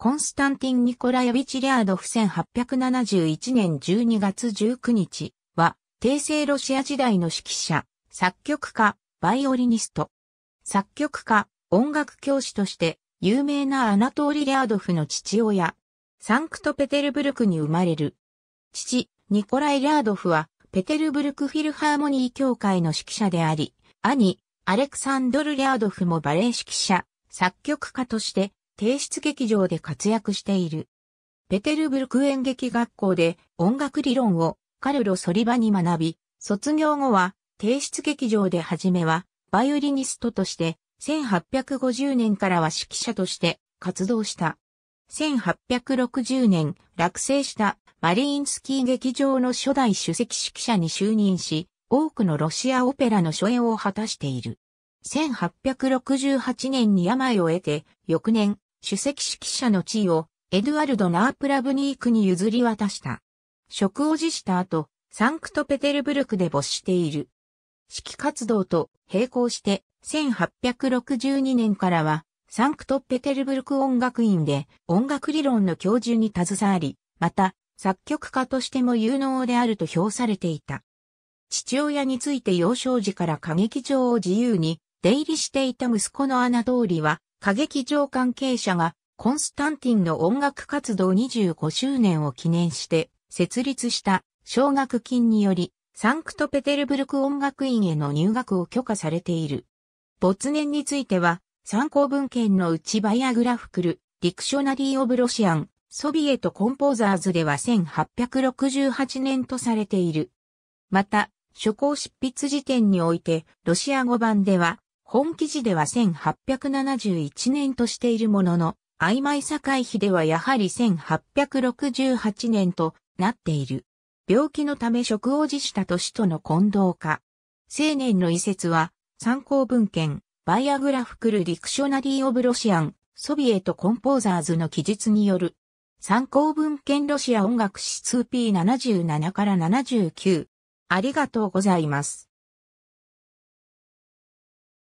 コンスタンティン・ニコラエビチ・リャードフ1871年12月19日は、帝政ロシア時代の指揮者、作曲家、バイオリニスト。作曲家、音楽教師として、有名なアナトーリ・リャードフの父親。サンクトペテルブルクに生まれる。父、ニコライ・リャードフは、ペテルブルクフィルハーモニー協会の指揮者であり、兄、アレクサンドル・リャードフもバレエ指揮者、作曲家として、低室劇場で活躍している。ペテルブルク演劇学校で音楽理論をカルロ・ソリバに学び、卒業後は低室劇場で初めはバイオリニストとして1850年からは指揮者として活動した。1860年落成したマリインスキー劇場の初代主席指揮者に就任し、多くのロシアオペラの初演を果たしている。1868年に病を得て、翌年、主席指揮者の地位をエドゥアルド・ナープラブニークに譲り渡した。職を辞した後、サンクトペテルブルクで没している。指揮活動と並行して、1862年からは、サンクトペテルブルク音楽院で音楽理論の教授に携わり、また、作曲家としても有能であると評されていた。父親について幼少時から歌劇場を自由に出入りしていた息子のアナ通りは、歌劇場関係者がコンスタンティンの音楽活動25周年を記念して設立した奨学金によりサンクトペテルブルク音楽院への入学を許可されている。没年については参考文献のうちバイアグラフクル、ディクショナリー・オブ・ロシアン、ソビエト・コンポーザーズでは1868年とされている。また、初行執筆時点において、ロシア語版では、本記事では1871年としているものの、曖昧回比ではやはり1868年となっている。病気のため職を辞した年との混同化。青年の遺説は、参考文献、バイアグラフクルディクショナリー・オブ・ロシアン、ソビエト・コンポーザーズの記述による。参考文献ロシア音楽史 2P77 から79。ありがとうございます。